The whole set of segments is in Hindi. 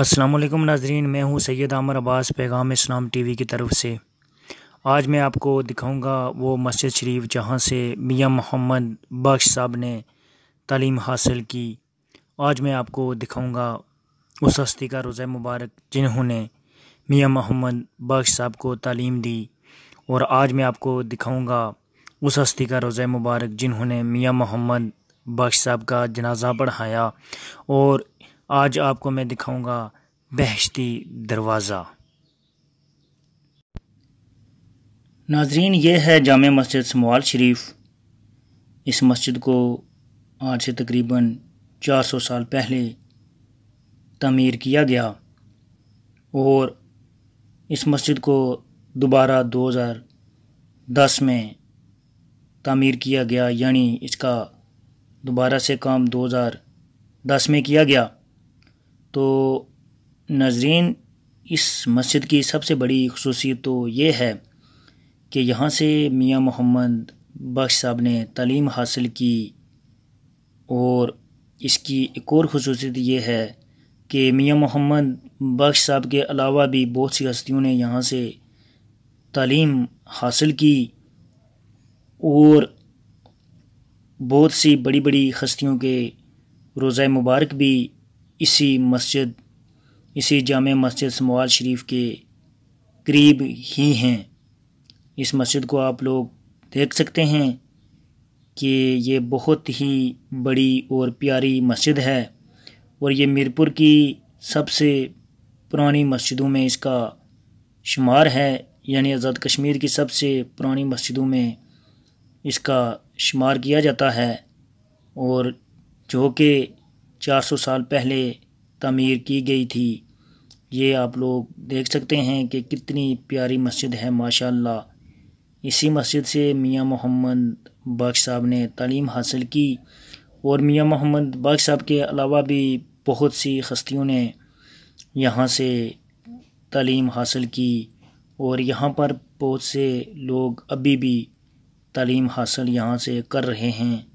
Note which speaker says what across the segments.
Speaker 1: अस्सलाम वालेकुम नाजरीन मैं हूँ सैयद आमर अब्बास पैगाम इस्लाम टीवी की तरफ से आज मैं आपको दिखाऊंगा वो मस्जिद शरीफ जहाँ से मियाँ मोहम्मद बख्श साहब ने तालीम हासिल की आज मैं आपको दिखाऊंगा उस हस्ती का रोज़ा मुबारक जिन्होंने मियाँ मोहम्मद बख्श साहब को तालीम दी और आज मैं आपको दिखाऊंगा उस हस्ती का रोज़ा मुबारक जिन्होंने मियाँ मोहम्मद बख्श साहब का जनाजा पढ़ाया और आज आपको मैं दिखाऊंगा बहशती दरवाज़ा नाजरीन ये है जाम मस्जिद समवाल शरीफ इस मस्जिद को आज से तकरीबन 400 साल पहले तमीर किया गया और इस मस्जिद को दोबारा 2010 में तमीर किया गया यानी इसका दोबारा से काम 2010 में किया गया तो नाजरीन इस मस्जिद की सबसे बड़ी खसूसियत तो ये है कि यहाँ से मियाँ मोहम्मद बख्श साहब ने तलीम हासिल की और इसकी एक और खसूसियत ये है कि मियाँ मोहम्मद बख्श साहब के अलावा भी बहुत सी हस्तियों ने यहाँ से तलीम हासिल की और बहुत सी बड़ी बड़ी हस्तियों के रोज़ा मुबारक भी इसी मस्जिद इसी जाम मस्जिद समवाल शरीफ के करीब ही हैं इस मस्जिद को आप लोग देख सकते हैं कि ये बहुत ही बड़ी और प्यारी मस्जिद है और ये मीरपुर की सबसे पुरानी मस्जिदों में इसका शुमार है यानी आज़ाद कश्मीर की सबसे पुरानी मस्जिदों में इसका शुमार किया जाता है और जो कि चार सौ साल पहले तमीर की गई थी ये आप लोग देख सकते हैं कि कितनी प्यारी मस्जिद है माशाल्लाह इसी मस्जिद से मियां मोहम्मद बख्श साहब ने तालीम हासिल की और मियां मोहम्मद बख्श साहब के अलावा भी बहुत सी हस्तियों ने यहाँ से तालीम हासिल की और यहाँ पर बहुत से लोग अभी भी तालीम हासिल यहाँ से कर रहे हैं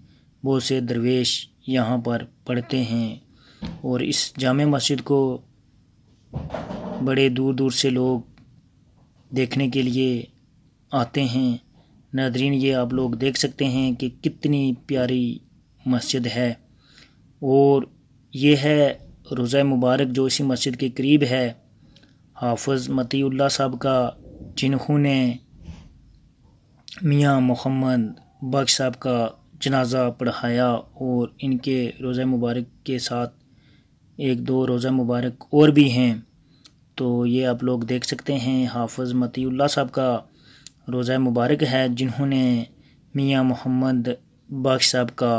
Speaker 1: बहुत से दरवेश यहाँ पर पढ़ते हैं और इस जाम मस्जिद को बड़े दूर दूर से लोग देखने के लिए आते हैं नादरीन ये आप लोग देख सकते हैं कि कितनी प्यारी मस्जिद है और ये है रोज़ा मुबारक जो इसी मस्जिद के करीब है हाफज़ मती साहब का जिन्होंने मियाँ मोहम्मद बख्श साहब का जनाजा पढ़ाया और इनके रोज़ा मुबारक के साथ एक दो रोज़ा मुबारक और भी हैं तो ये आप लोग देख सकते हैं हाफज़ मतील्ला साहब का रोज़ा मुबारक है जिन्होंने मियाँ मोहम्मद बाख्श साहब का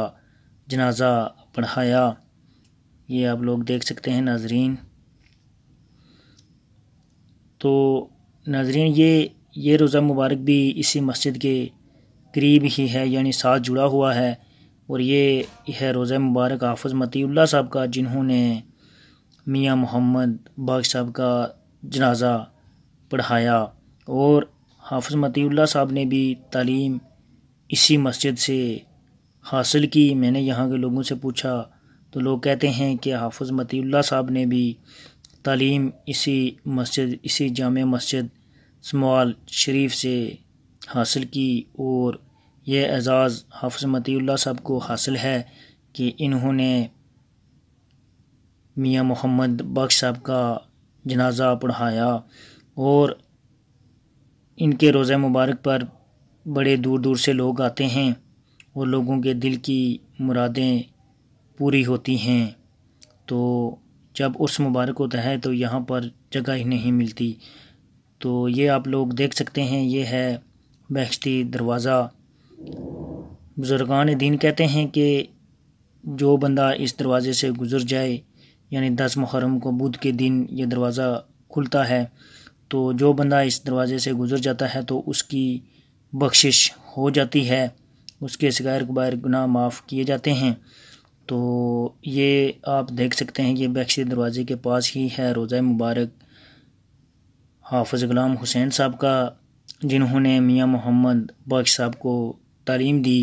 Speaker 1: जनाजा पढ़ाया ये आप लोग देख सकते हैं नाजरीन तो नाजरीन ये ये रोज़ा मुबारक भी इसी मस्जिद के करीब ही है यानी साथ जुड़ा हुआ है और ये है रोज़ा मुबारक हाफ़ मतील्ला साहब का जिन्होंने मियाँ मोहम्मद बाग साहब का जनाजा पढ़ाया और हाफ़ मतील्ला साहब ने भी तालीम इसी मस्जिद से हासिल की मैंने यहाँ के लोगों से पूछा तो लोग कहते हैं कि हाफ़ मतील्ला साहब ने भी तालीम इसी मस्जिद इसी जाम मस्जिद स्मॉल शरीफ से हासिल की और यह एजाज़ हाफ़ मतील्ला साहब को हासिल है कि इन्होंने मियाँ मोहम्मद बख्श साहब का जनाजा पढ़ाया और इनके रोज़ मुबारक पर बड़े दूर दूर से लोग आते हैं और लोगों के दिल की मुरादें पूरी होती हैं तो जब उस मुबारक होता है तो यहाँ पर जगह ही नहीं मिलती तो ये आप लोग देख सकते हैं ये है बहशती दरवाज़ा बुज़ुर्गान दीन कहते हैं कि जो बंदा इस दरवाज़े से गुज़र जाए यानी दस मुहर्रम को बुध के दिन ये दरवाज़ा खुलता है तो जो बंदा इस दरवाज़े से गुज़र जाता है तो उसकी बख्शिश हो जाती है उसके सगैर कबायर गुनाह माफ़ किए जाते हैं तो ये आप देख सकते हैं ये बख्शी दरवाज़े के पास ही है रोज़ा मुबारक हाफज़ ग़ुलाम हुसैन साहब का जिन्होंने मियाँ मोहम्मद बख्श साहब को तालीम दी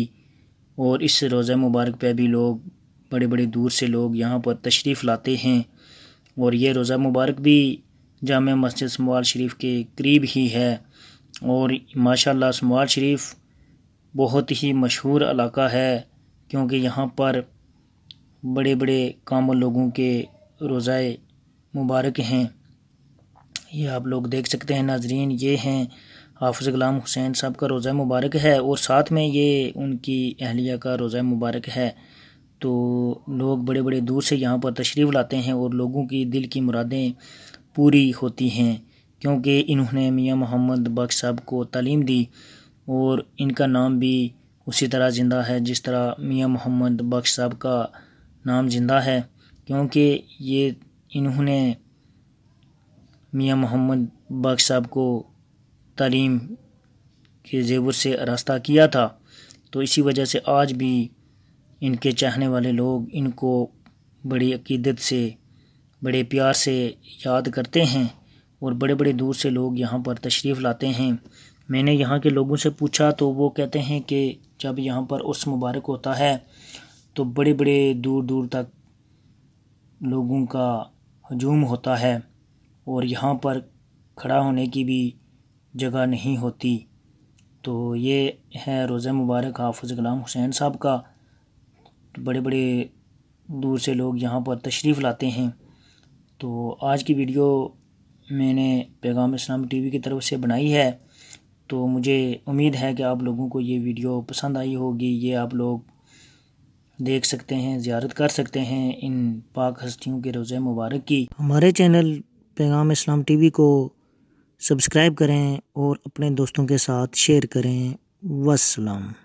Speaker 1: और इस रोज़ा मुबारक पे भी लोग बड़े बड़े दूर से लोग यहाँ पर तशरीफ़ लाते हैं और ये रोज़ा मुबारक भी जाम मस्जिद समवाल शरीफ के करीब ही है और माशाल्लाह समवाल शरीफ बहुत ही मशहूर इलाका है क्योंकि यहाँ पर बड़े बड़े काम लोगों के रोज़ाए मुबारक हैं ये आप लोग देख सकते हैं नाजरीन ये हैं हाफिज़ गुलाम हुसैन साहब का रोज़ा मुबारक है और साथ में ये उनकी अहलिया का रोज़ा मुबारक है तो लोग बड़े बड़े दूर से यहाँ पर तशरीफ़ लाते हैं और लोगों की दिल की मुरादें पूरी होती हैं क्योंकि इन्होंने मियाँ मोहम्मद बख्श साहब को तालीम दी और इनका नाम भी उसी तरह ज़िंदा है जिस तरह मियाँ मोहम्मद बख्श साहब का नाम ज़िंदा है क्योंकि ये इन्होंने मियाँ मोहम्मद बख्श साहब को तालीम के जेवर से रास्ता किया था तो इसी वजह से आज भी इनके चाहने वाले लोग इनको बड़ी अकीदत से बड़े प्यार से याद करते हैं और बड़े बड़े दूर से लोग यहाँ पर तशरीफ़ लाते हैं मैंने यहाँ के लोगों से पूछा तो वो कहते हैं कि जब यहाँ पर उर्स मुबारक होता है तो बड़े बड़े दूर दूर तक लोगों का हजूम होता है और यहाँ पर खड़ा होने की भी जगह नहीं होती तो ये है रोज़ा मुबारक हाफुज़ गुलाम हुसैन साहब का बड़े बड़े दूर से लोग यहाँ पर तशरीफ़ लाते हैं तो आज की वीडियो मैंने पैगाम इस्लाम टीवी की तरफ से बनाई है तो मुझे उम्मीद है कि आप लोगों को ये वीडियो पसंद आई होगी ये आप लोग देख सकते हैं ज़्यारत कर सकते हैं इन पाक हस्तियों के रोज़े मुबारक की हमारे चैनल पैगाम इस्लाम टीवी को सब्सक्राइब करें और अपने दोस्तों के साथ शेयर करें वसलम